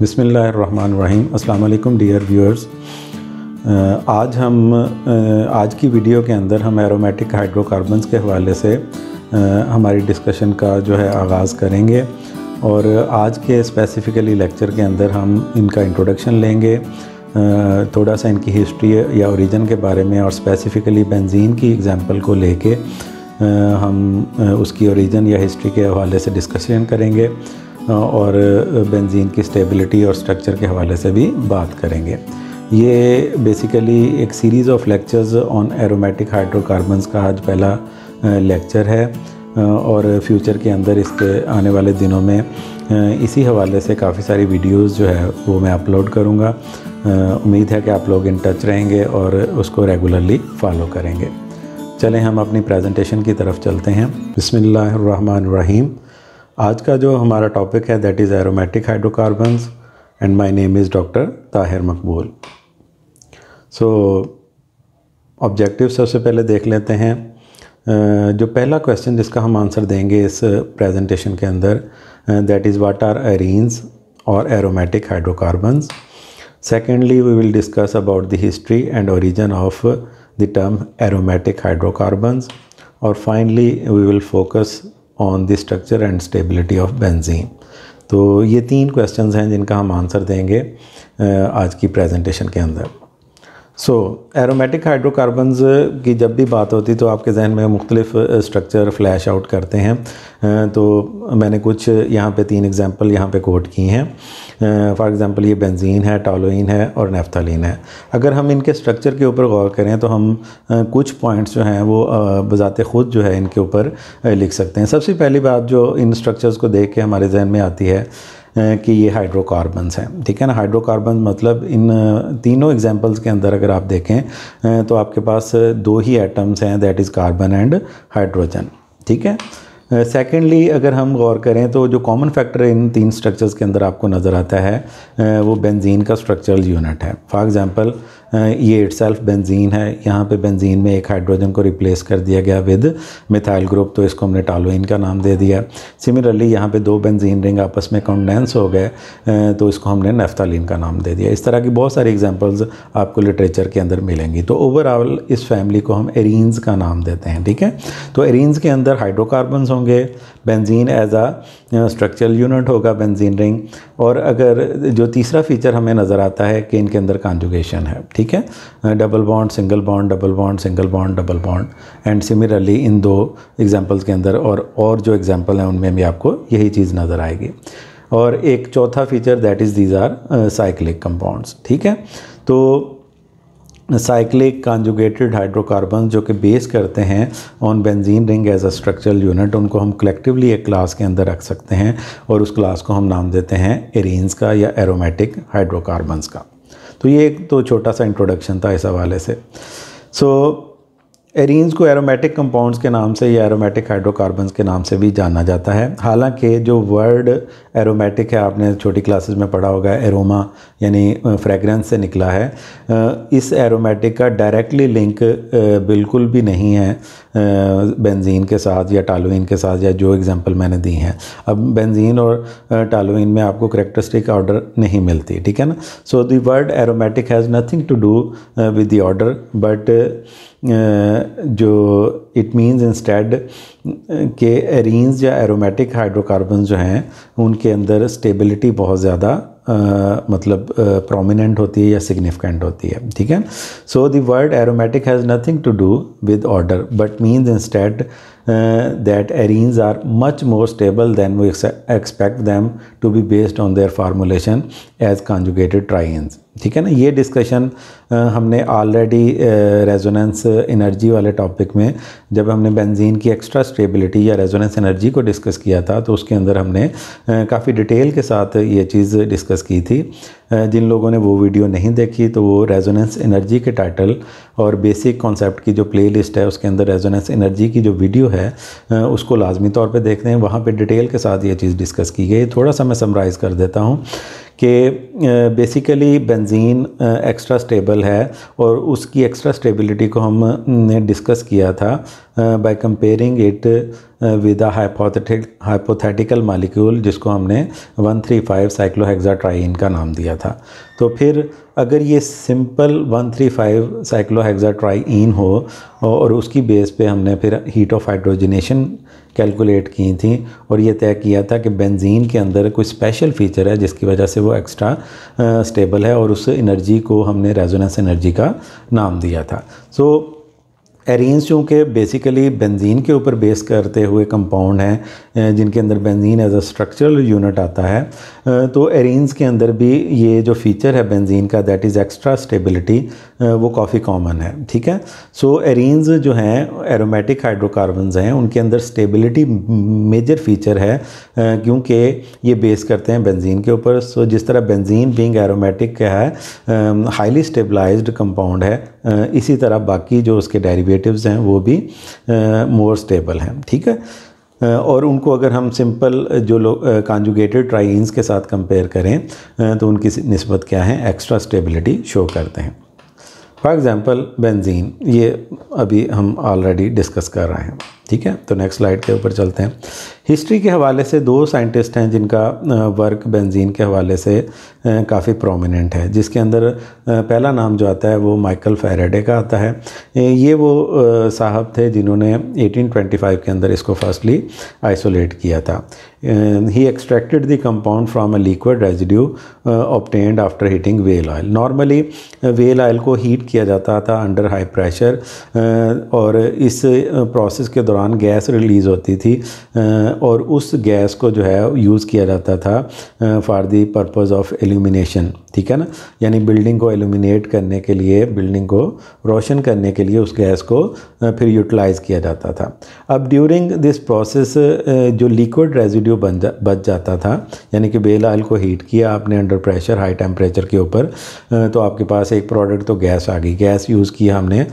बिसमीम् अल्लाम dear viewers आज हम आज की वीडियो के अंदर हम एरोमेटिक हाइड्रोकार्बन्स के हवाले से हमारी डिस्कशन का जो है आगाज़ करेंगे और आज के स्पेसिफ़िकली लेक्चर के अंदर हम इनका इंट्रोडक्शन लेंगे थोड़ा सा इनकी हिस्ट्री या ओरिजिन के बारे में और स्पेसिफ़िकली बेंजीन की एग्ज़ाम्पल को लेके हम उसकी ओरिजिन या हिस्ट्री के हवाले से डिस्कशन करेंगे और बेंजीन की स्टेबिलिटी और स्ट्रक्चर के हवाले से भी बात करेंगे ये बेसिकली एक series of lectures on aromatic hydrocarbons का आज पहला लेक्चर है और फ्यूचर के अंदर इसके आने वाले दिनों में इसी हवाले से काफ़ी सारी वीडियोस जो है वो मैं अपलोड करूँगा उम्मीद है कि आप लोग इन टच रहेंगे और उसको रेगुलरली फॉलो करेंगे चलें हम अपनी प्रेजेंटेशन की तरफ चलते हैं रहीम आज का जो हमारा टॉपिक है that is aromatic hydrocarbons and my name is doctor Tahir Maqbool so objective सबसे पहले देख लेते हैं जो पहला क्वेश्चन जिसका हम आंसर देंगे इस प्रेजेंटेशन के अंदर that is what are arenes और aromatic hydrocarbons secondly we will discuss about the history and origin of the term aromatic hydrocarbons or finally we will focus on the structure and stability of benzene तो ये तीन questions हैं जिनका हम answer देंगे आज की प्रेजेंटेशन के अंदर सो एरोमेटिक हाइड्रोकार्बन्स की जब भी बात होती तो आपके जहन में मुख्तलिफ स्ट्रक्चर फ्लैश आउट करते हैं तो मैंने कुछ यहाँ पे तीन एग्जांपल यहाँ पे कोट की हैं फॉर एग्जांपल ये बेंजीन है टॉलोइन है और नेफ्थालिन है अगर हम इनके स्ट्रक्चर के ऊपर गौर करें तो हम कुछ पॉइंट्स जो हैं वो बज़ात ख़ुद जो है इनके ऊपर लिख सकते हैं सबसे पहली बात जो इन स्ट्रक्चर्स को देख के हमारे जहन में आती है कि ये हाइड्रोकार्बन्स हैं ठीक है ना हाइड्रोकार्बन मतलब इन तीनों एग्जांपल्स के अंदर अगर आप देखें तो आपके पास दो ही एटम्स हैं that is carbon and hydrogen ठीक है सेकेंडली uh, अगर हम गौर करें तो जो कॉमन फैक्टर इन तीन स्ट्रक्चर्स के अंदर आपको नज़र आता है वो बेंजीन का स्ट्रक्चरल यूनिट है फॉर एग्ज़ाम्पल ये इट सेल्फ बेंजीन है यहाँ पे बेंजीन में एक हाइड्रोजन को रिप्लेस कर दिया गया विद मिथाइल ग्रुप तो इसको हमने टालोइन का नाम दे दिया सिमिलरली यहाँ पे दो बेंजीन रिंग आपस में कंडेंस हो गए तो इसको हमने नेफ्तालीन का नाम दे दिया इस तरह की बहुत सारी एग्जाम्पल्स आपको लिटरेचर के अंदर मिलेंगी तो ओवरऑल इस फैमिली को हम एरीन्स का नाम देते हैं ठीक है तो एरीन्स के अंदर हाइड्रोकार्बन्स होंगे benzene as a structural unit होगा बेंजीन रिंग और अगर जो तीसरा फीचर हमें नज़र आता है कि इनके अंदर कॉन्जुगेशन है ठीक है double bond single bond double bond single bond double bond and similarly इन दो एग्जाम्पल्स के अंदर और और जो एग्जाम्पल हैं उनमें भी आपको यही चीज़ नज़र आएगी और एक चौथा feature that is these are cyclic compounds ठीक है तो साइक्लिक कॉन्जुगेटेड हाइड्रोकार्बन जो कि बेस करते हैं on benzene ring as a structural unit उनको हम कलेक्टिवली एक क्लास के अंदर रख सकते हैं और उस क्लास को हम नाम देते हैं एरेंस का या एरोमेटिक हाइड्रोकार्बन्स का तो ये एक तो छोटा सा इंट्रोडक्शन था इस हवाले से सो एरीन्स को एरोमेटिक कंपाउंड्स के नाम से या एरोमेटिक हाइड्रोकार्बन्स के नाम से भी जाना जाता है हालांकि जो वर्ड एरोमेटिक है आपने छोटी क्लासेस में पढ़ा होगा एरोमा यानी फ्रेगरेंस से निकला है इस एरोमेटिक का डायरेक्टली लिंक बिल्कुल भी नहीं है बेंजीन के साथ या टालोइन के साथ या जो एग्ज़ाम्पल मैंने दी हैं अब बेंजीन और टालोइन में आपको करेक्टरिस्टिक ऑर्डर नहीं मिलती ठीक है ना so third word aromatic has nothing to do with the order but जो इट मीन्स इंस्टेड के एरीन्स या एरोमेटिक हाइड्रोकार्बन जो हैं उनके अंदर स्टेबिलिटी बहुत ज़्यादा Uh, मतलब प्रोमिनेंट uh, होती है या सिग्निफिकेंट होती है ठीक है so the word aromatic has nothing to do with order but means instead that arenes are much more stable than we expect them to be based on their formulation as conjugated trienes ठीक है ना ये discussion हमने already resonance energy वाले topic में जब हमने benzene की एक्स्ट्रा स्टेबिलिटी या रेजोनेंस एनर्जी को डिस्कस किया था तो उसके अंदर हमने काफ़ी डिटेल के साथ ये चीज़ डिस्कस की थी जिन लोगों ने वो वीडियो नहीं देखी तो वो रेजोनेंस एनर्जी के टाइटल और बेसिक कॉन्सेप्ट की जो प्ले है उसके अंदर रेजोनेंस एनर्जी की जो वीडियो है उसको लाजमी तौर पर देखते हैं वहाँ पर डिटेल के साथ ये चीज़ डिस्कस की गई थोड़ा सा मैं समराइज़ कर देता हूँ कि बेसिकली बेंजीन एक्स्ट्रा स्टेबल है और उसकी एक्स्ट्रा स्टेबिलिटी को हमने डिस्कस किया था by comparing it with a hypothetical hypothetical molecule जिसको हमने 135 साइक्लोहेक्साट्राइन का नाम दिया था तो फिर अगर ये सिंपल 135 ट्राइन हो और उसकी बेस पे हमने फिर हीट ऑफ हाइड्रोजनेशन कैलकुलेट की थी और ये तय किया था कि बेंजीन के अंदर कोई स्पेशल फीचर है जिसकी वजह से वो एक्स्ट्रा स्टेबल है और उस एनर्जी को हमने रेजोनेंस एनर्जी का नाम दिया था सो so, एरियंस चूँकि बेसिकली बेंजीन के ऊपर बेस करते हुए कंपाउंड हैं जिनके अंदर benzene as a structural unit आता है तो एरिन्स के अंदर भी ये जो फीचर है बेंजीन का दैट इज़ एक्स्ट्रा स्टेबिलिटी वो काफ़ी कॉमन है ठीक है सो so, जो हैं एरोमेटिक हाइड्रोकार्बन्स हैं उनके अंदर स्टेबिलिटी मेजर फीचर है क्योंकि ये बेस करते हैं बेंजीन के ऊपर सो so, जिस तरह बेंजीन बींग एरोमेटिक है हाईली स्टेबलाइज कंपाउंड है इसी तरह बाकी जो उसके डेरिवेटिव्स हैं वो भी मोर स्टेबल हैं ठीक है और उनको अगर हम सिंपल जो लोग कॉन्जुगेटेड ट्राइन्स के साथ कंपेयर करें तो उनकी नस्बत क्या है एक्स्ट्रा स्टेबिलिटी शो करते हैं फॉर एग्ज़ाम्पल बेंजीन ये अभी हम ऑलरेडी डिस्कस कर रहे हैं ठीक है तो नेक्स्ट स्लाइड के ऊपर चलते हैं हिस्ट्री के हवाले से दो साइंटिस्ट हैं जिनका वर्क बेंजीन के हवाले से काफ़ी प्रोमिनेंट है जिसके अंदर पहला नाम जो आता है वो माइकल फेरेडे का आता है ये वो साहब थे जिन्होंने 1825 के अंदर इसको फर्स्टली आइसोलेट किया था he extracted the compound from a liquid residue obtained after heating whale oil normally whale oil को हीट किया जाता था अंडर हाई प्रेशर और इस प्रोसेस के दौरान दौरान गैस रिलीज़ होती थी और उस गैस को जो है यूज़ किया जाता था for the purpose of illumination ठीक है ना यानी बिल्डिंग को एलुमिनेट करने के लिए बिल्डिंग को रोशन करने के लिए उस गैस को फिर यूटिलाइज़ किया जाता था अब ड्यूरिंग दिस प्रोसेस जो लिक्विड रेजिड्यू बन जा बच जाता था यानी कि बेल आयल को हीट किया आपने अंडर प्रेशर हाई टेम्परेचर के ऊपर तो आपके पास एक प्रोडक्ट तो गैस आ गई गैस यूज़ किया हमने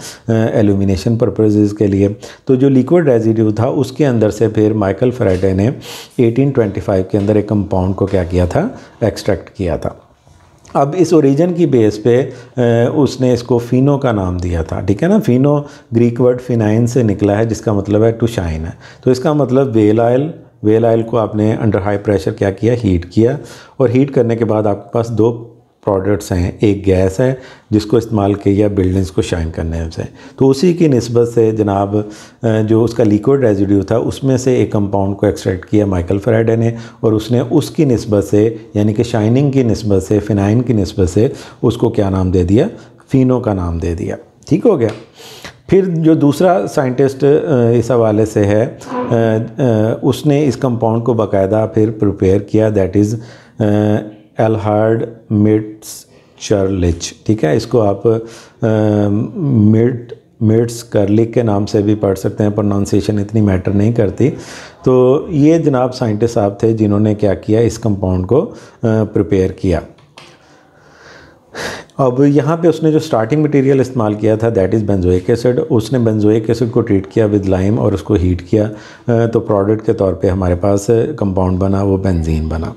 एल्यूमिनेशन पर्पजेज़ के लिए तो जो लिक्विड रेजिड्यू था उसके अंदर से फिर माइकल फ्राइडे ने एटीन के अंदर एक कंपाउंड को क्या किया था एक्सट्रैक्ट किया था अब इस ओरिजिन की बेस पे उसने इसको फिनो का नाम दिया था ठीक है ना फिनो ग्रीक वर्ड फिनाइन से निकला है जिसका मतलब है टू शाइन है तो इसका मतलब वेल आयल वेल आयल को आपने अंडर हाई प्रेशर क्या किया हीट किया और हीट करने के बाद आपके पास दो प्रोडक्ट्स हैं एक गैस है जिसको इस्तेमाल किया बिल्डिंग्स को शाइन करने से तो उसी की नस्बत से जनाब जो उसका लिक्विड रेजिड्यू था उसमें से एक कंपाउंड को एक्सट्रैक्ट किया माइकल फ्राइडे ने और उसने उसकी नस्बत से यानी कि शाइनिंग की नस्बत से फिनाइन की नस्बत से उसको क्या नाम दे दिया फिनो का नाम दे दिया ठीक हो गया फिर जो दूसरा साइंटिस्ट इस हवाले से है उसने इस कंपाउंड को बाकायदा फिर प्रिपेयर किया that is Eilhard Mitscherlich ठीक है इसको आप मिड मिट्स करलिक के नाम से भी पढ़ सकते हैं प्रोनाउंसिएशन इतनी मैटर नहीं करती तो ये जनाब साइंटिस्ट साहब थे जिन्होंने क्या किया इस कंपाउंड को प्रिपेयर किया अब यहाँ पे उसने जो स्टार्टिंग मटेरियल इस्तेमाल किया था दैट इज़ बेंजोइक एसिड उसने बेंजोइक एसिड को ट्रीट किया विद लाइम और उसको हीट किया तो प्रोडक्ट के तौर पे हमारे पास कंपाउंड बना वो बेंजीन बना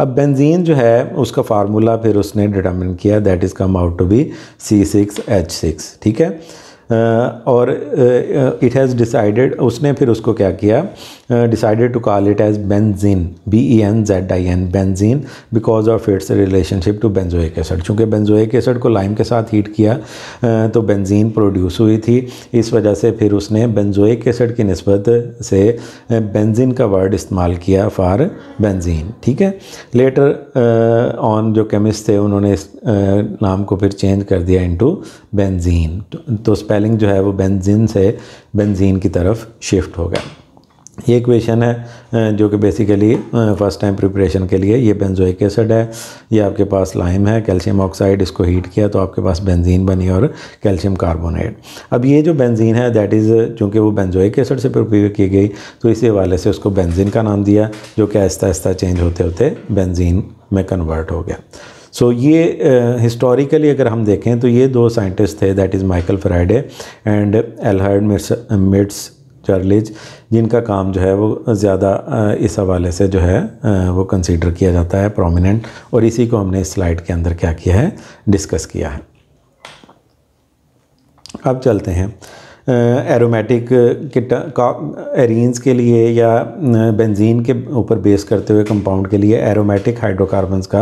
अब बेंजीन जो है उसका फार्मूला फिर उसने डिटर्मिन किया that is come out to be C six H six ठीक है और इट हैज़ डिसाइडेड उसने फिर उसको क्या किया decided to call it as benzene B E N Z I N benzene because of its relationship to benzoic acid चूँकि benzoic acid को लाइम के साथ हीट किया तो बेंजीन प्रोड्यूस हुई थी इस वजह से फिर उसने बेंजोइक एसड की नस्बत से बेंजीन का वर्ड इस्तेमाल किया फॉर बेंजीन ठीक है लेटर ऑन जो केमिस्ट थे उन्होंने इस नाम को फिर चेंज कर दिया टू बेंजीन तो, तो स्पेल स्पेलिंग जो है वो बेंजीन से बेंजीन की तरफ शिफ्ट हो गया ये इक्वेशन है जो कि बेसिकली फर्स्ट टाइम प्रिपरेशन के लिए ये बेंजोइक एसिड है ये आपके पास लाइम है कैल्शियम ऑक्साइड इसको हीट किया तो आपके पास बेंजीन बनी और कैल्शियम कार्बोनेट अब ये जो बेंजीन है दैट इज़ चूँकि वो बेंजोइक एसिड से प्रिपेयर की गई तो इसी हवाले से उसको बेंजीन का नाम दिया जो कि आहिस्ता आहिस्ता चेंज होते होते बेंजीन में कन्वर्ट हो गया सो ये हिस्टोरिकली uh, अगर हम देखें तो ये दो साइंटिस्ट थे that is Michael Faraday and Eilhard Mitscherlich Mitscherlich जिनका काम जो है वो ज़्यादा uh, इस हवाले से जो है uh, वो कंसीडर किया जाता है प्रोमिनेंट और इसी को हमने इस स्लाइड के अंदर क्या किया है डिस्कस किया है अब चलते हैं एरोमेटिक के एरिन्स के लिए या बेंजीन के ऊपर बेस करते हुए कंपाउंड के लिए एरोमेटिक हाइड्रोकार्बन्स का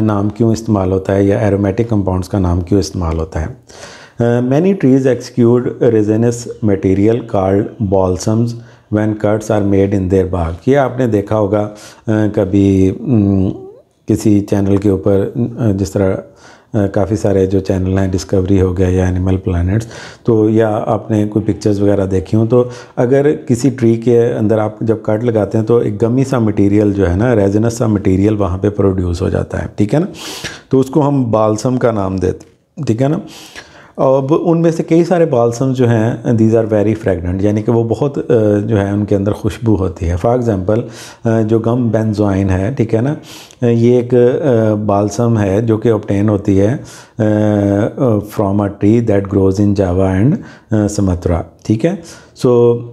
नाम क्यों इस्तेमाल होता है या एरोमेटिक कंपाउंड्स का नाम क्यों इस्तेमाल होता है many trees exude resinous material called balsams when cuts are made in their bark ये आपने देखा होगा कभी किसी चैनल के ऊपर जिस तरह काफ़ी सारे जो चैनल हैं डिस्कवरी हो गया या एनिमल प्लानट्स तो या आपने कोई पिक्चर्स वगैरह देखी हो तो अगर किसी ट्री के अंदर आप जब कट लगाते हैं तो एक गमी सा मटेरियल जो है ना रेजनस सा मटेरियल वहाँ पे प्रोड्यूस हो जाता है ठीक है ना तो उसको हम बालसम का नाम देते ठीक है ना अब उनमें से कई सारे बालसम जो हैं दीज आर वेरी फ्रेगनेंट यानी कि वो बहुत जो है उनके अंदर खुशबू होती है फॉर एग्ज़ाम्पल जो गम बेंजोइन है ठीक है ना ये एक बालसम है जो कि ऑप्टेन होती है from a tree that grows in Java and Sumatra ठीक है सो so,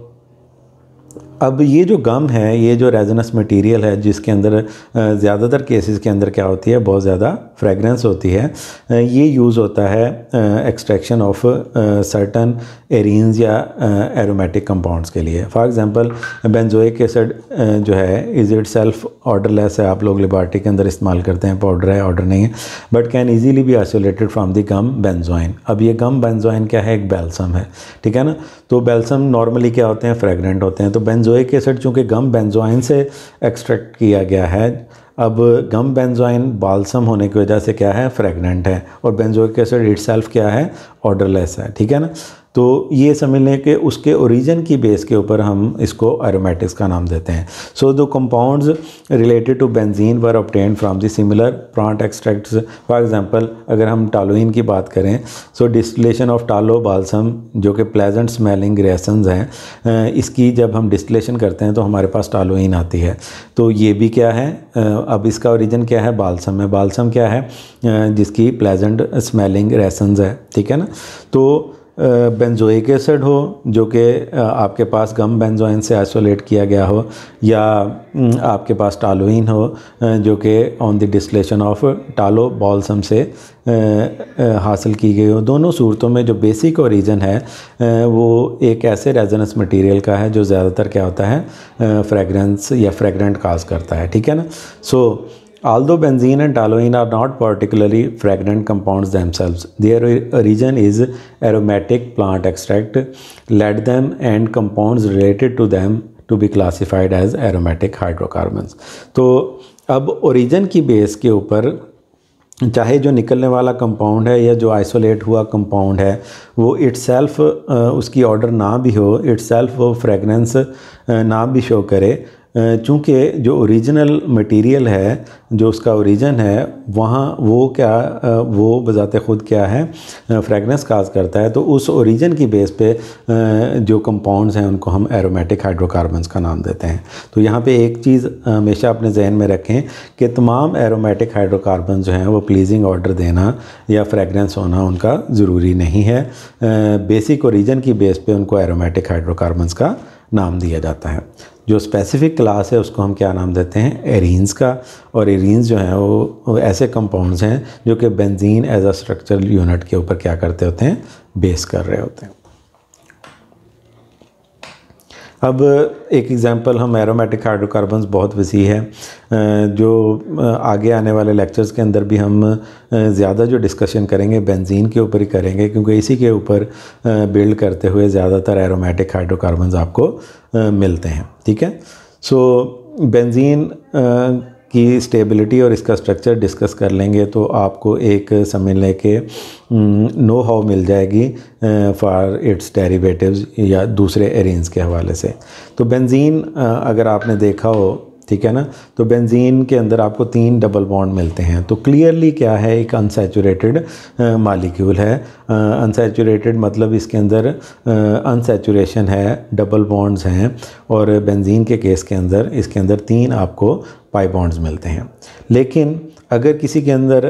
अब ये जो गम है ये जो रेजनस मटेरियल है जिसके अंदर ज़्यादातर केसेस के अंदर क्या होती है बहुत ज़्यादा फ्रेगरेंस होती है ये यूज़ होता है एक्सट्रैक्शन ऑफ सर्टन एरिन्स या एरोमेटिक कंपाउंड्स के लिए फॉर एग्जांपल बेंजोइक एसिड जो है इज इट सेल्फ ऑर्डरलेस है आप लोग लेबार्टी के अंदर इस्तेमाल करते हैं पाउडर है ऑर्डर नहीं है बट कैन ईजीली भी isolated from the gum benzoin अब ये गम बेंजोइन क्या है एक बेल्सम है ठीक है ना तो बेल्सम नॉर्मली क्या होते हैं फ्रेगरेंट होते हैं तो बेंजोइक एसिड चूँकि गम बेंजोइन से एक्सट्रैक्ट किया गया है अब गम बेंजोइन बालसम होने की वजह से क्या है फ्रेगनेंट है और बेंजोइक एसिड इट क्या है ऑर्डरलेस है ठीक है ना तो ये समझ लें कि उसके ओरिजिन की बेस के ऊपर हम इसको एरोमेटिक्स का नाम देते हैं so the compounds related to benzene were obtained from the similar plant extracts for example अगर हम टालोइन की बात करें so distillation of tolu balsam जो कि प्लेजेंट स्मेलिंग रेसन हैं इसकी जब हम डिस्टिलेशन करते हैं तो हमारे पास टालोइन आती है तो ये भी क्या है अब इसका ओरिजन क्या है बालसम है बालसम क्या है जिसकी प्लेजेंट स्मेलिंग रेसन है ठीक है ना तो बेंजोइक एसिड हो जो कि आपके पास गम बेंजोइन से आइसोलेट किया गया हो या आपके पास टालोइन हो जो कि on the distillation of tolu balsam से हासिल की गई हो दोनों सूरतों में जो बेसिक ओरिजन है वो एक ऐसे रेजोनेंस मटेरियल का है जो ज़्यादातर क्या होता है फ्रेगरेंस या फ्रेगरेंट काज करता है ठीक है ना सो so, Although benzene and toluene are not particularly fragrant compounds themselves, their origin is aromatic plant extract led them and compounds related to them to be classified as aromatic hydrocarbons तो ab origin ki base ke upar चाहे जो निकलने वाला compound है या जो isolate हुआ compound है वो इट्सल्फ उसकी ऑर्डर ना भी हो इट्सल्फ वो फ्रेगनेंस ना भी शो करे चूँकि जो ओरिजिनल मटेरियल है जो उसका ओरिजिन है वहाँ वो क्या वो बज़ात ख़ुद क्या है फ्रेगनेंस काज करता है तो उस ओरिजिन की बेस पे जो कंपाउंड्स हैं उनको हम एरोमेटिक हाइड्रोकार्बन्स का नाम देते हैं तो यहाँ पे एक चीज़ हमेशा अपने जहन में रखें कि तमाम एरोमेटिक हाइड्रोकार्बन जो हैं वो प्लीजिंग ऑर्डर देना या फ्रेगनेंस होना उनका ज़रूरी नहीं है बेसिक औरिजन की बेस पर उनको एरोमेटिक हाइड्रोकार्बन्स का नाम दिया जाता है जो स्पेसिफिक क्लास है उसको हम क्या नाम देते हैं एरीन्स का और एरीन्स जो हैं वो, वो ऐसे कंपाउंड्स हैं जो कि benzene as a structural unit के ऊपर क्या करते होते हैं बेस कर रहे होते हैं अब एक एग्ज़ाम्पल हम एरोमेटिक हाइड्रोकार्बन बहुत वसी है जो आगे आने वाले लेक्चर्स के अंदर भी हम ज़्यादा जो डिस्कशन करेंगे बेंजीन के ऊपर ही करेंगे क्योंकि इसी के ऊपर बिल्ड करते हुए ज़्यादातर एरोमेटिक हाइड्रोकार्बन्स आपको मिलते हैं ठीक है सो बेंजीन की स्टेबिलिटी और इसका स्ट्रक्चर डिस्कस कर लेंगे तो आपको एक समय लेके नो हम्म, हाउ मिल जाएगी फॉर इट्स डेरिवेटिव्स या दूसरे एरेंज के हवाले से तो बेंजीन अगर आपने देखा हो ठीक है ना तो बेंजीन के अंदर आपको तीन डबल बॉन्ड मिलते हैं तो क्लियरली क्या है एक अनसेचुरेटेड मालिक्यूल है अनसेचुरेटेड मतलब इसके अंदर अनसेचुरेशन है डबल बॉन्ड्स हैं और बेंजीन के केस के अंदर इसके अंदर तीन आपको पाई बॉन्ड्स मिलते हैं लेकिन अगर किसी के अंदर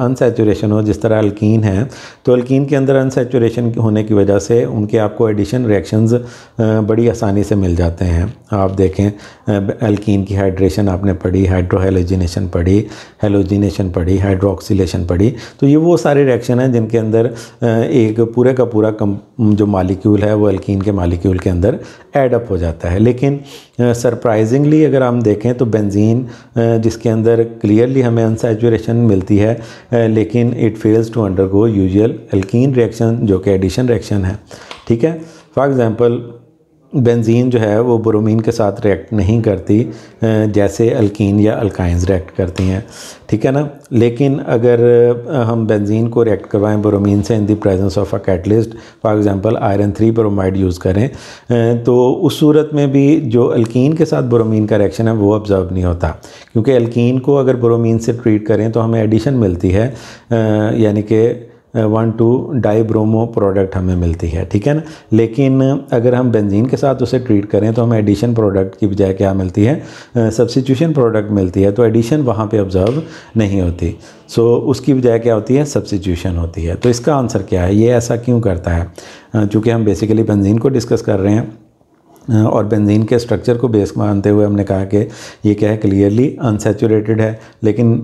अनसेचुरेशन हो जिस तरह अल्कीन है तो अल्कीन के अंदर अनसेचुरेशन होने की वजह से उनके आपको एडिशन रिएक्शंस बड़ी आसानी से मिल जाते हैं आप देखें अल्कीन की हाइड्रेशन आपने पढ़ी हाइड्रोहेलोजिनेशन पढ़ी हेलोजिनेशन पढ़ी हाइड्रोक्सीशन पढ़ी तो ये वो सारे रिएक्शन हैं जिनके अंदर एक पूरे का पूरा कम जो मालिक्यूल है वो अल्कीन के मालिक्यूल के अंदर एडअप हो जाता है लेकिन सरप्राइजिंगली अगर हम देखें तो बेंजीन जिसके अंदर क्लियरली हमें अनसेचुरेशन मिलती है लेकिन it fails to undergo usual alkene reaction जो कि एडिशन रिएक्शन है ठीक है फॉर एग्ज़ाम्पल बेंजीन जो है वो ब्रोमीन के साथ रिएक्ट नहीं करती जैसे अल्कीन या अल्काइंस रिएक्ट करती हैं ठीक है ना लेकिन अगर हम बेंजीन को रिएक्ट करवाएं ब्रोमीन से in the presence of a catalyst for example iron three bromide use करें तो उस सूरत में भी जो अल्कीन के साथ ब्रोमीन का रिएक्शन है वो ऑब्जर्व नहीं होता क्योंकि अल्कीन को अगर ब्रोमीन से ट्रीट करें तो हमें एडिशन मिलती है यानी कि one two dibromo product हमें मिलती है ठीक है ना लेकिन अगर हम बेंजीन के साथ उसे ट्रीट करें तो हमें एडिशन प्रोडक्ट की बजाय क्या मिलती है सब्सिट्यूशन प्रोडक्ट मिलती है तो एडिशन वहाँ पे ऑब्जर्व नहीं होती सो so, उसकी बजाय क्या होती है सब्सिट्यूशन होती है तो इसका आंसर क्या है ये ऐसा क्यों करता है चूँकि हम बेसिकली बेंजीन को डिस्कस कर रहे हैं और बेंजीन के स्ट्रक्चर को बेस मानते हुए हमने कहा कि ये क्या है क्लियरली अनसेचुरेटेड है लेकिन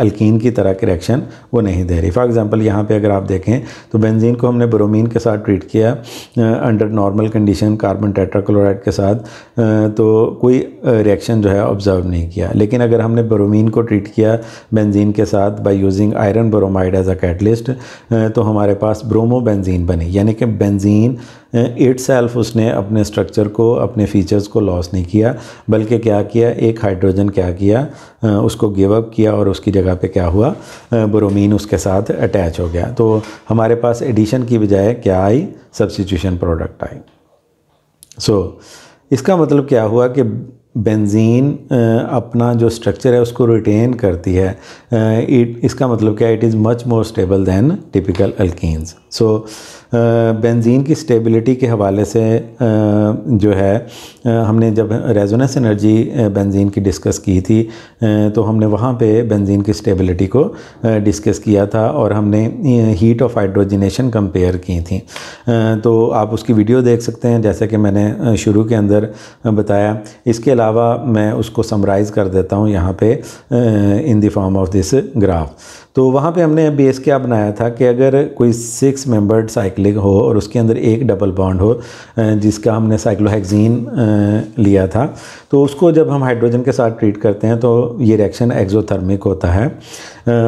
अल्कीन की तरह की रिएक्शन वो नहीं दे रही फॉर एग्जांपल यहाँ पे अगर आप देखें तो बेंजीन को हमने ब्रोमीन के साथ ट्रीट किया under normal condition carbon tetrachloride के साथ तो कोई रिएक्शन जो है ऑब्जर्व नहीं किया लेकिन अगर हमने ब्रोमीन को ट्रीट किया बेंजीन के साथ by using iron bromide as a catalyst तो हमारे पास बेंजीन बनी यानी कि बेंजीन इट सेल्फ उसने अपने स्ट्रक्चर को अपने फीचर्स को लॉस नहीं किया बल्कि क्या किया एक हाइड्रोजन क्या किया उसको गिव अप किया और उसकी जगह पे क्या हुआ ब्रोमीन उसके साथ अटैच हो गया तो हमारे पास एडिशन की बजाय क्या आई सब्सिट्यूशन प्रोडक्ट आई सो so, इसका मतलब क्या हुआ कि बेंजीन अपना जो स्ट्रक्चर है उसको रिटेन करती है इट इसका मतलब क्या it is much more stable than typical अल्किस सो so, बेंजीन की स्टेबिलिटी के हवाले से जो है हमने जब रेजोनेस एनर्जी बेंजीन की डिस्कस की थी तो हमने वहाँ पे बेंजीन की स्टेबिलिटी को डिस्कस किया था और हमने हीट ऑफ हाइड्रोजनेशन कंपेयर की थी तो आप उसकी वीडियो देख सकते हैं जैसे कि मैंने शुरू के अंदर बताया इसके अलावा मैं उसको समराइज़ कर देता हूँ यहाँ पे in the form of this graph तो वहाँ पे हमने बेस क्या बनाया था कि अगर कोई सिक्स मेंबर्ड साइक्लिक हो और उसके अंदर एक डबल बॉन्ड हो जिसका हमने साइक्लोहेक्जीन लिया था तो उसको जब हम हाइड्रोजन के साथ ट्रीट करते हैं तो ये रिएक्शन एक्जोथर्मिक होता है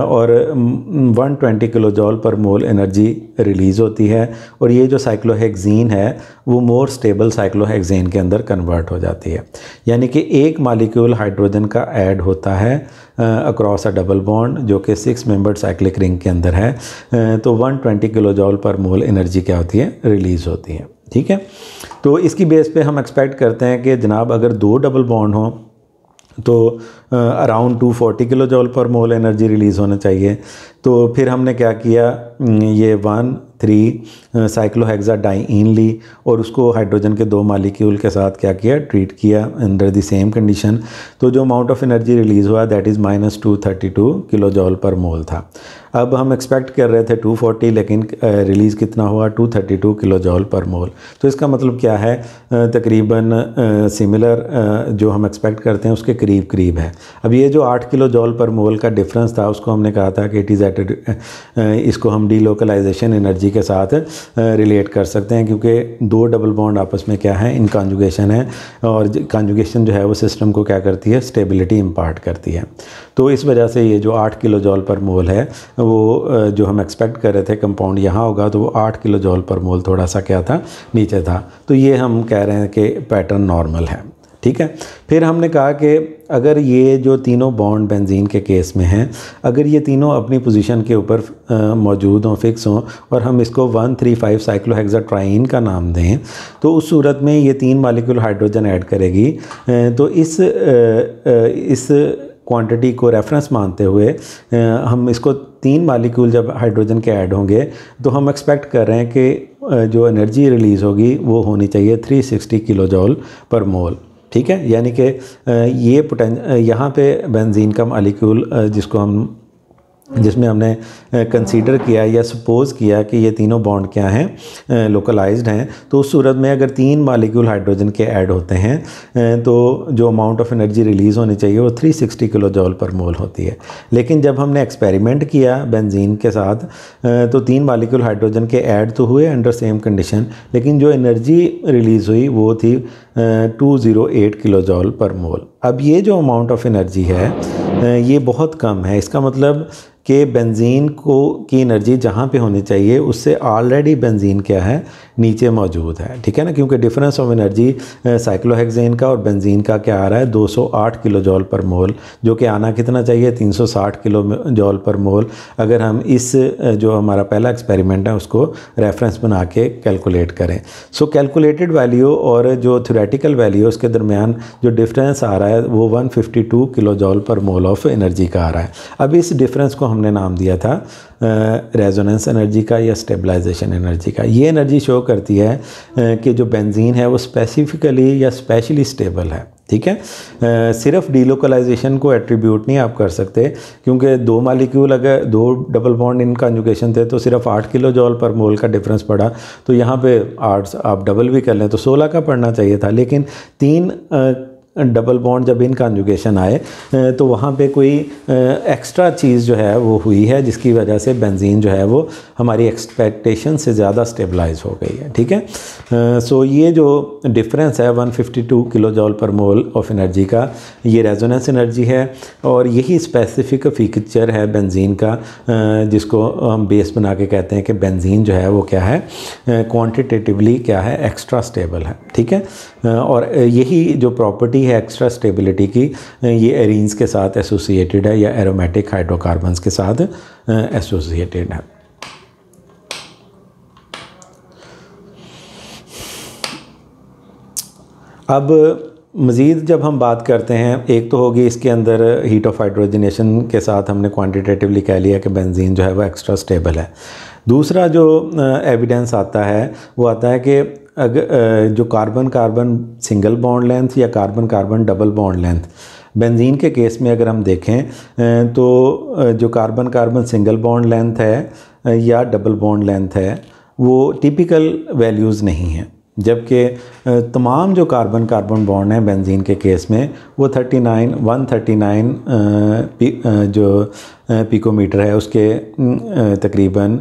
और 120 किलोजॉल पर मोल एनर्जी रिलीज़ होती है और ये जो साइक्लोहेक्जीन है वो मोर स्टेबल साइक्लोहेक्जीन के अंदर कन्वर्ट हो जाती है यानी कि एक मालिक्यूल हाइड्रोजन का एड होता है अक्रॉस अ डबल बॉन्ड जो कि सिक्स मेंबर साइक्लिक रिंग के अंदर है तो 120 kilo joule per mole energy क्या होती है रिलीज़ होती है ठीक है तो इसकी बेस पे हम एक्सपेक्ट करते हैं कि जनाब अगर दो डबल बॉन्ड हों तो around two forty kilo joule per mole energy release होना चाहिए तो फिर हमने क्या किया ये वन थ्री साइक्लोहेक्सा डाइन ली और उसको हाइड्रोजन के दो मालिक्यूल के साथ क्या किया ट्रीट किया अंडर द सेम कंडीशन तो जो अमाउंट ऑफ एनर्जी रिलीज़ हुआ that is minus two thirty two kilo joule per mole था अब हम एक्सपेक्ट कर रहे थे 240 लेकिन रिलीज़ कितना हुआ 232 किलो जॉल पर मोल तो इसका मतलब क्या है तकरीबन सिमिलर जो हम एक्सपेक्ट करते हैं उसके करीब करीब है अब ये जो 8 किलो जॉल पर मोल का डिफरेंस था उसको हमने कहा था कि इट इज़ एट इसको हम डीलोकलाइजेशन एनर्जी के साथ रिलेट कर सकते हैं क्योंकि दो डबल बॉन्ड आपस में क्या है इनकॉन्जुगेशन है और कॉन्जुगेशन जो है वो सिस्टम को क्या करती है स्टेबिलिटी इम्पार्ट करती है तो इस वजह से ये जो आठ किलो जॉल पर मोल है वो जो हम एक्सपेक्ट कर रहे थे कंपाउंड यहाँ होगा तो वो आठ किलो जॉल पर मोल थोड़ा सा क्या था नीचे था तो ये हम कह रहे हैं कि पैटर्न नॉर्मल है ठीक है फिर हमने कहा कि अगर ये जो तीनों बॉन्ड बेंजीन के केस में हैं अगर ये तीनों अपनी पोजीशन के ऊपर मौजूद हों फिक्स हों और हम इसको वन थ्री फाइव ट्राइन का नाम दें तो उस सूरत में ये तीन मालिक्यूल हाइड्रोजन ऐड करेगी तो इस इस क्वांटिटी को रेफरेंस मानते हुए हम इसको तीन मालिक्यूल जब हाइड्रोजन के ऐड होंगे तो हम एक्सपेक्ट कर रहे हैं कि जो एनर्जी रिलीज़ होगी वो होनी चाहिए 360 किलो जॉल पर मोल ठीक है यानी कि ये पोटें यहाँ पे बेंजीन का मालिक्यूल जिसको हम जिसमें हमने कंसीडर किया या सपोज़ किया कि ये तीनों बॉन्ड क्या हैं लोकलाइज्ड हैं तो उस सूरत में अगर तीन मालिक्यूल हाइड्रोजन के ऐड होते हैं तो जो अमाउंट ऑफ एनर्जी रिलीज़ होनी चाहिए वो 360 किलो जॉल पर मोल होती है लेकिन जब हमने एक्सपेरिमेंट किया बेंजीन के साथ तो तीन मालिक्यूल हाइड्रोजन के ऐड तो हुए अंडर सेम कंडीशन लेकिन जो एनर्जी रिलीज़ हुई वो थी two zero eight kilo joule per mole अब ये जो अमाउंट ऑफ एनर्जी है ये बहुत कम है इसका मतलब कि बेंजीन को की एनर्जी जहाँ पे होनी चाहिए उससे ऑलरेडी बेंजीन क्या है नीचे मौजूद है ठीक है ना क्योंकि डिफरेंस ऑफ एनर्जी साइक्लोहेक्जेन का और बेंजीन का क्या आ रहा है 208 किलो जॉल पर मोल जो कि आना कितना चाहिए 360 किलो जॉल पर मोल अगर हम इस जो हमारा पहला एक्सपेरिमेंट है उसको रेफरेंस बना के कैलकुलेट करें सो कैलकुलेटेड वैल्यू और जो थ्योरेटिकल वैल्यू उसके दरमियान जो डिफरेंस आ रहा है वो one kilo joule per mole of energy का आ रहा है अब इस डिफरेंस को हम हमने नाम दिया था रेजोनेंस एनर्जी का या स्टेबलाइजेशन एनर्जी का ये एनर्जी शो करती है कि जो बेंजीन है वो स्पेसिफिकली या स्पेशली स्टेबल है ठीक है सिर्फ डीलोकलाइजेशन को एट्रीब्यूट नहीं आप कर सकते क्योंकि दो मालिक्यूल अगर दो डबल बॉन्ड इन कंजुकेशन थे तो सिर्फ आठ किलो जॉल पर मोल का डिफरेंस पड़ा तो यहाँ पे आठ आप डबल भी कर लें तो सोलह का पड़ना चाहिए था लेकिन तीन आ, डबल बॉन्ड जब इन कॉन्जुगेशन आए तो वहाँ पे कोई एक्स्ट्रा चीज़ जो है वो हुई है जिसकी वजह से बेंजीन जो है वो हमारी एक्सपेक्टेशन से ज़्यादा स्टेबलाइज हो गई है ठीक है सो ये जो डिफरेंस है 152 kilo joule per mole of energy का ये रेजोनेंस एनर्जी है और यही स्पेसिफिक फीचर है बेंजीन का जिसको हम बेस बना के कहते हैं कि बेंजीन जो है वो क्या है क्वान्टिटेटिवली क्या है एक्स्ट्रा स्टेबल है ठीक है और यही जो प्रॉपर्टी प्रॉपर्टी है एक्स्ट्रा स्टेबिलिटी की ये एरिनस के साथ एसोसिएटेड है या एरोमेटिक हाइड्रोकार्बन के साथ एसोसिएटेड है अब मज़ीद जब हम बात करते हैं एक तो होगी इसके अंदर हीट ऑफ हाइड्रोजनेशन के साथ हमने क्वांटिटेटिवली कह लिया कि बेंजीन जो है वो एक्स्ट्रा स्टेबल है दूसरा जो एविडेंस आता है वो आता है कि अगर जो carbon carbon single bond length या carbon carbon double bond length benzene के केस में अगर हम देखें तो जो carbon carbon single bond length है या डबल बॉन्ड लेंथ है वो टिपिकल वैल्यूज़ नहीं हैं जबकि तमाम जो कार्बन कार्बन बॉन्ड हैं बेंजीन के केस में वो 39 139 जो पिकोमीटर है उसके तकरीबन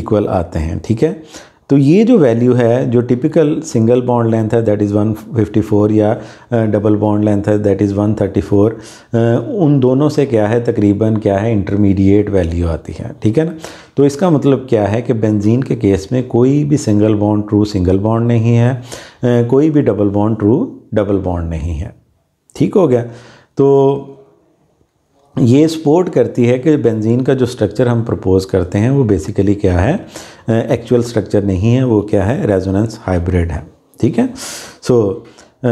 इक्वल आते हैं ठीक है तो ये जो वैल्यू है जो टिपिकल सिंगल बॉन्ड लेंथ है दैट इज़ 154 या डबल बॉन्ड लेंथ है दैट इज़ 134 उन दोनों से क्या है तकरीबन क्या है इंटरमीडिएट वैल्यू आती है ठीक है ना तो इसका मतलब क्या है कि बेंजीन के केस में कोई भी single bond true single bond नहीं है uh, कोई भी double bond true double bond नहीं है ठीक हो गया तो ये सपोर्ट करती है कि बेंजीन का जो स्ट्रक्चर हम प्रपोज़ करते हैं वो बेसिकली क्या है एक्चुअल स्ट्रक्चर नहीं है वो क्या है रेजोनेंस हाइब्रिड है ठीक है सो so,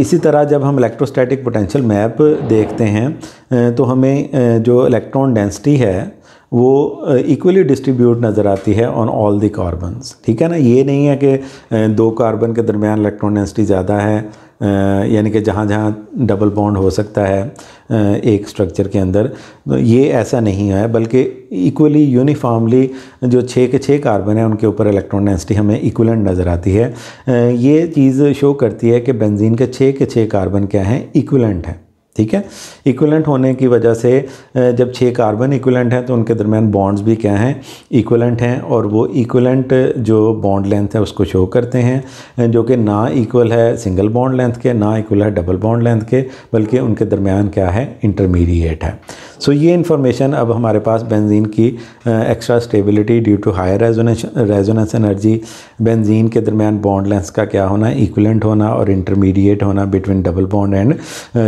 इसी तरह जब हम इलेक्ट्रोस्टैटिक पोटेंशियल मैप देखते हैं तो हमें जो इलेक्ट्रॉन डेंसिटी है वो इक्वली डिस्ट्रीब्यूट नज़र आती है ऑन ऑल दी कार्बन्स ठीक है ना ये नहीं है कि दो कार्बन के दरमियान इलेक्ट्रॉन डेंसिटी ज़्यादा है यानी कि जहाँ जहाँ डबल बॉन्ड हो सकता है एक स्ट्रक्चर के अंदर तो ये ऐसा नहीं है बल्कि इक्वली यूनिफॉर्मली जो छः के छः कार्बन है उनके ऊपर इलेक्ट्रॉन डेंसिटी हमें इक्वलेंट नज़र आती है ये चीज़ शो करती है कि बेंजीन के छः के छः कार्बन क्या हैं इक्वलेंट हैं ठीक है इक्वलेंट होने की वजह से जब छः कार्बन इक्वलेंट हैं तो उनके दरमियान बॉन्ड्स भी क्या हैं इक्वलेंट हैं और वो इक्वलेंट जो बॉन्ड लेंथ है उसको शो करते हैं जो कि ना इक्वल है सिंगल बॉन्ड लेंथ के ना इक्वल है डबल बॉन्ड लेंथ के बल्कि उनके दरमियान क्या है इंटरमीडिएट है सो ये इन्फॉर्मेशन अब हमारे पास बेंजीन की extra stability due to higher resonance resonance energy benzene के दरमियान बॉन्ड लेंस का क्या होना इक्वलेंट होना और इंटरमीडिएट होना between double bond and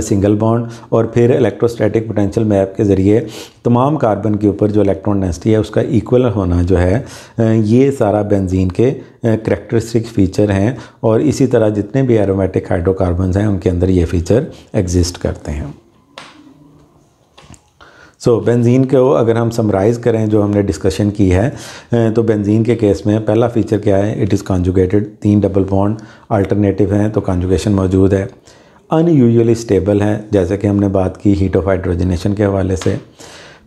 single bond और फिर इलेक्ट्रोस्टैटिक पोटेंशियल मैप के ज़रिए तमाम कार्बन के ऊपर जो इलेक्ट्रॉन डेंसिटी है उसका इक्वल होना जो है ये सारा बेंजीन के करेक्टरिस्टिक फ़ीचर हैं और इसी तरह जितने भी एरोमेटिक हाइड्रोकार्बन हैं उनके अंदर ये फ़ीचर एग्जिस्ट करते हैं सो so, बेंजीन को अगर हम समराइज़ करें जो हमने डिस्कशन की है तो बेंजीन के केस में पहला फ़ीचर क्या है इट इज़ कॉन्जुगेटेड तीन डबल बॉन्ड अल्टरनेटिव हैं तो कॉन्जुगेशन मौजूद है अनयूजअली स्टेबल है जैसे कि हमने बात की हीट ऑफ हाइड्रोजनेशन के हवाले से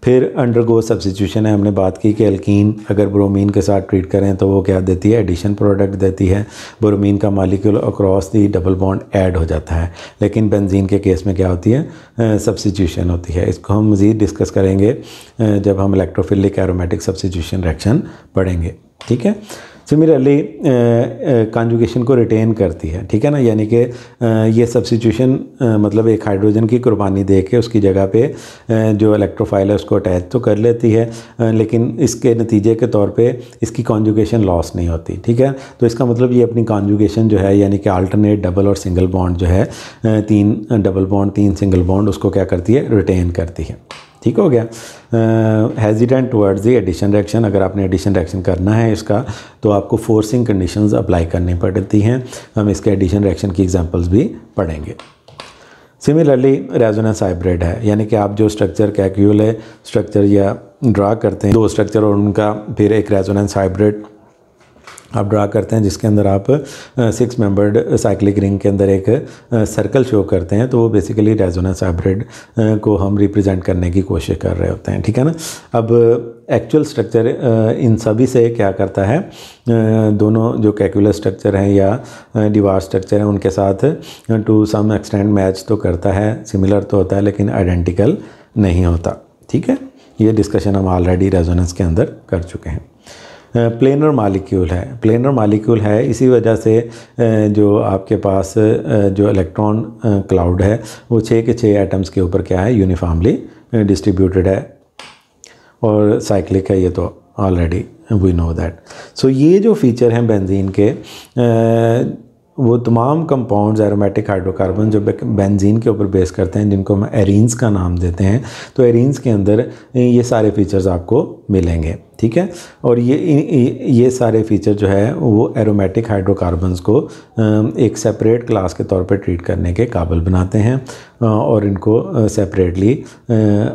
फिर अंडरगो सब्सिट्यूशन है हमने बात की कि अल्कीन अगर ब्रोमीन के साथ ट्रीट करें तो वो क्या देती है एडिशन प्रोडक्ट देती है ब्रोमीन का molecule across the double bond add हो जाता है लेकिन बेंजीन के केस में क्या होती है सब्सिट्यूशन होती है इसको हम मज़ीद डिस्कस करेंगे जब हम इलेक्ट्रोफिलिक एरोमेटिक सब्सिट्यूशन रिएक्शन पढ़ेंगे ठीक है सिमिलरली कॉन्जुगेशन uh, uh, को रिटेन करती है ठीक है ना यानी कि uh, ये सब्सिट्यूशन मतलब एक हाइड्रोजन की कुर्बानी दे के उसकी जगह पे जो इलेक्ट्रोफाइल है उसको अटैच तो कर लेती है लेकिन इसके नतीजे के तौर पे इसकी कॉन्जुगेशन लॉस नहीं होती ठीक है तो इसका मतलब ये अपनी कॉन्जुगेशन जो है यानी कि आल्टरनेट डबल और सिंगल बॉन्ड जो है तीन डबल बॉन्ड तीन सिंगल बॉन्ड उसको क्या करती है रिटेन करती है ठीक हो गया hesitant towards the addition reaction अगर आपने एडिशन रिएक्शन करना है इसका तो आपको फोर्सिंग कंडीशंस अप्लाई करनी पड़ती हैं हम इसके एडिशन रिएक्शन की एग्जांपल्स भी पढ़ेंगे सिमिलरली रेजोनेंस हाइब्रिड है यानी कि आप जो स्ट्रक्चर कैक्यूल है स्ट्रक्चर या ड्रा करते हैं दो स्ट्रक्चर और उनका फिर एक रेजोनेंस हाइब्रिड आप ड्रा करते हैं जिसके अंदर आप सिक्स मेंबर्ड साइक्लिक रिंग के अंदर एक सर्कल शो करते हैं तो वो बेसिकली रेजोनेंस हाइब्रिड को हम रिप्रेजेंट करने की कोशिश कर रहे होते हैं ठीक है ना अब एक्चुअल स्ट्रक्चर इन सभी से क्या करता है दोनों जो कैकुलर स्ट्रक्चर हैं या डिवार स्ट्रक्चर हैं उनके साथ टू सम एक्सटेंड मैच तो करता है सिमिलर तो होता है लेकिन आइडेंटिकल नहीं होता ठीक है ये डिस्कशन हम ऑलरेडी रेजोनेंस के अंदर कर चुके हैं प्लेनर मालिक्यूल है प्लेनर मालिक्यूल है इसी वजह से जो आपके पास जो इलेक्ट्रॉन क्लाउड है वो छः के छः एटम्स के ऊपर क्या है यूनिफॉर्मली डिस्ट्रीब्यूटेड है और साइक्लिक है ये तो already we know that so ये जो फीचर हैं बेंजीन के वो तमाम कंपाउंड्स एरोमेटिक हाइड्रोकार्बन जो बेंजीन के ऊपर बेस करते हैं जिनको हम एरिन्स का नाम देते हैं तो एरिन्स के अंदर ये सारे फीचर्स आपको मिलेंगे ठीक है और ये ये सारे फीचर जो है वो एरोमेटिक हाइड्रोकार्बन्स को एक सेपरेट क्लास के तौर पर ट्रीट करने के काबल बनाते हैं और इनको सेपरेटली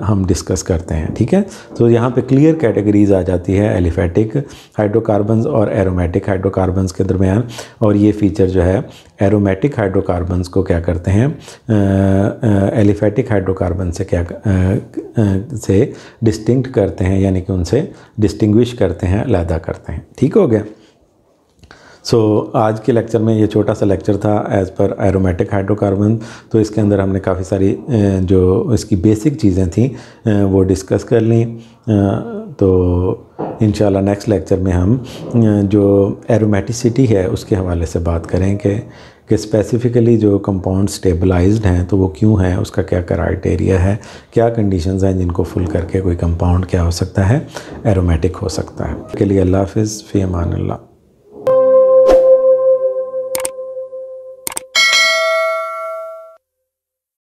हम डिस्कस करते हैं ठीक है तो यहाँ पे क्लियर कैटेगरीज आ जाती है एलिफेटिक हाइड्रोकार्बन्स और एरोमेटिक हाइड्रोकार्बन्स के दरमियान और ये फीचर जो है एरोमेटिक हाइड्रोकार्बन्स को क्या करते हैं एलिफेटिक हाइड्रोकार्बन से क्या आ, आ, से डिस्टिंक्ट करते हैं यानी कि उनसे डिस्ट डिस्टिंग्विश करते हैं अलहदा करते हैं ठीक हो गया सो so, आज के लेक्चर में ये छोटा सा लेक्चर था एज़ पर एरोमेटिक हाइड्रोकार्बन तो इसके अंदर हमने काफ़ी सारी जो इसकी बेसिक चीज़ें थी वो डिस्कस कर ली तो इन नेक्स्ट लेक्चर में हम जो एरोमेटिसिटी है उसके हवाले से बात करें कि कि स्पेसिफ़िकली जो कंपाउंड स्टेबलाइज्ड हैं तो वो क्यों हैं उसका क्या क्राइटेरिया है क्या कंडीशंस हैं जिनको फुल करके कोई कंपाउंड क्या हो सकता है एरोमेटिक हो सकता है के लिए अल्लाह हाफिज़ फ़ी अमान